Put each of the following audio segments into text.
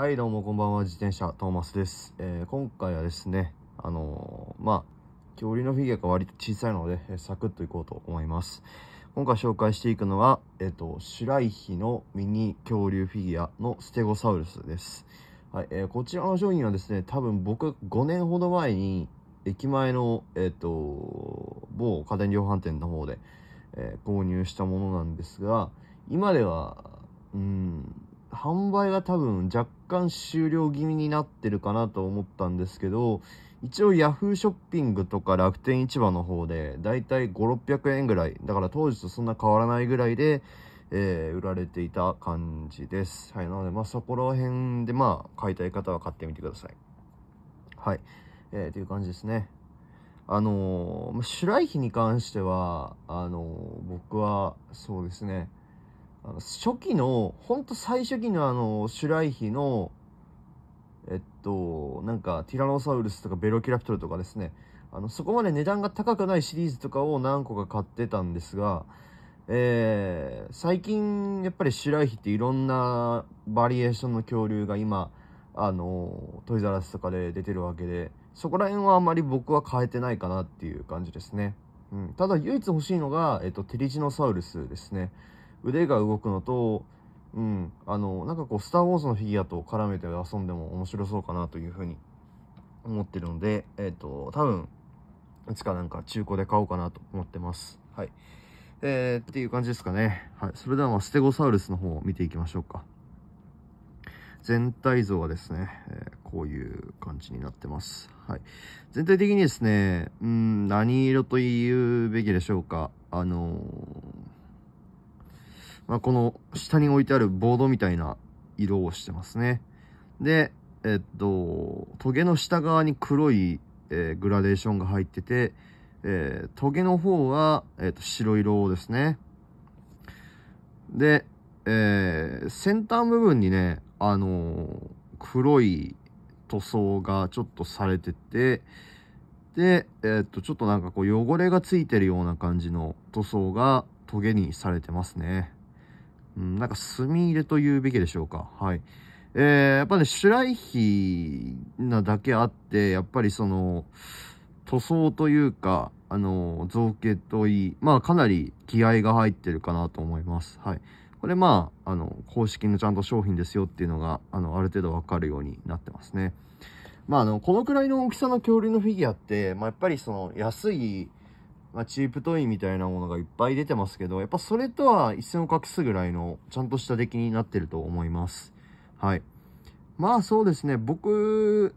はい、どうもこんばんは。自転車トーマスです。えー、今回はですね、あのー、まあ、恐竜のフィギュアが割と小さいので、えー、サクッといこうと思います。今回紹介していくのは、えっ、ー、と、白石のミニ恐竜フィギュアのステゴサウルスです。はい、えー、こちらの商品はですね、多分僕5年ほど前に、駅前の、えっ、と、某家電量販店の方で、え購入したものなんですが、今では、うん、販売が多分若干終了気味になってるかなと思ったんですけど、一応 Yahoo ショッピングとか楽天市場の方で、だいたい5、600円ぐらい、だから当時とそんな変わらないぐらいで、えー、売られていた感じです。はい。なので、まあ、そこら辺で、まあ、買いたい方は買ってみてください。はい。えー、という感じですね。あのー、まあ、に関しては、あのー、僕は、そうですね、初期の、ほんと最初期のあの、シュライヒの、えっと、なんか、ティラノサウルスとかベロキラプトルとかですね、あの、そこまで値段が高くないシリーズとかを何個か買ってたんですが、えー、最近、やっぱりシュライヒっていろんなバリエーションの恐竜が今、あの、トイザラスとかで出てるわけで、そこら辺はあまり僕は変えてないかなっていう感じですね。うん。ただ唯一欲しいのが、えっと、テリジノサウルスですね。腕が動くのと、うん、あの、なんかこう、スター・ウォーズのフィギュアと絡めて遊んでも面白そうかなというふうに思ってるので、えっ、ー、と、多分、いつかなんか中古で買おうかなと思ってます。はい。えー、っていう感じですかね。はい。それでは、まステゴサウルスの方を見ていきましょうか。全体像はですね、えー、こういう感じになってます。はい。全体的にですね、うん、何色と言うべきでしょうか。あのまあ、この下に置いてあるボードみたいな色をしてますね。で、えっと、トゲの下側に黒い、えー、グラデーションが入ってて、えー、トゲの方は、えー、と白色ですね。で、えー、先端部分にね、あのー、黒い塗装がちょっとされてて、で、えっと、ちょっとなんかこう汚れがついてるような感じの塗装がトゲにされてますね。うん、なんか墨入れというべきでしょうか。はい。えー、やっぱね、シュライヒなだけあって、やっぱりその、塗装というか、あの、造形といい、まあかなり気合が入ってるかなと思います。はい。これまあ、あの、公式のちゃんと商品ですよっていうのが、あの、ある程度わかるようになってますね。まあ、あの、このくらいの大きさの恐竜のフィギュアって、まあ、やっぱりその安いまあ、チープトイみたいなものがいっぱい出てますけど、やっぱそれとは一線を画すぐらいのちゃんとした出来になってると思います。はい。まあそうですね、僕、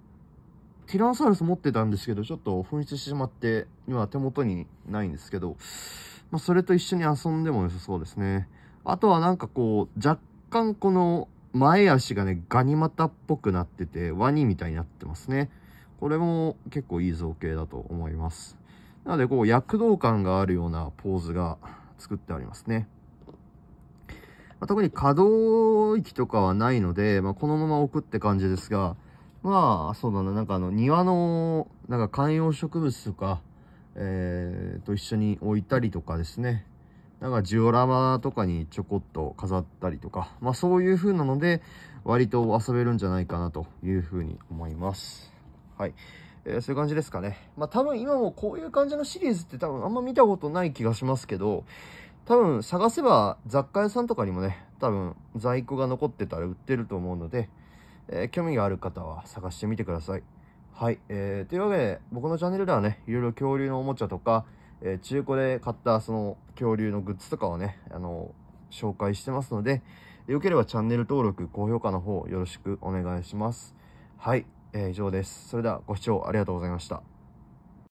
ティラノサウルス持ってたんですけど、ちょっと紛失してしまって、今手元にないんですけど、まあそれと一緒に遊んでも良さそうですね。あとはなんかこう、若干この前足がね、ガニ股っぽくなってて、ワニみたいになってますね。これも結構いい造形だと思います。なので、こう、躍動感があるようなポーズが作ってありますね。まあ、特に可動域とかはないので、まあ、このまま置くって感じですが、まあ、そうだな、なんかあの、庭の、なんか観葉植物とか、えー、と一緒に置いたりとかですね、なんかジオラマとかにちょこっと飾ったりとか、まあそういう風なので、割と遊べるんじゃないかなという風に思います。はい。えー、そういう感じですかね。まあ多分今もこういう感じのシリーズって多分あんま見たことない気がしますけど、多分探せば雑貨屋さんとかにもね、多分在庫が残ってたら売ってると思うので、えー、興味がある方は探してみてください。はい。えー、というわけで、僕のチャンネルではね、いろいろ恐竜のおもちゃとか、えー、中古で買ったその恐竜のグッズとかをね、あのー、紹介してますので、よければチャンネル登録、高評価の方よろしくお願いします。はい。えー、以上です。それではご視聴ありがとうございました。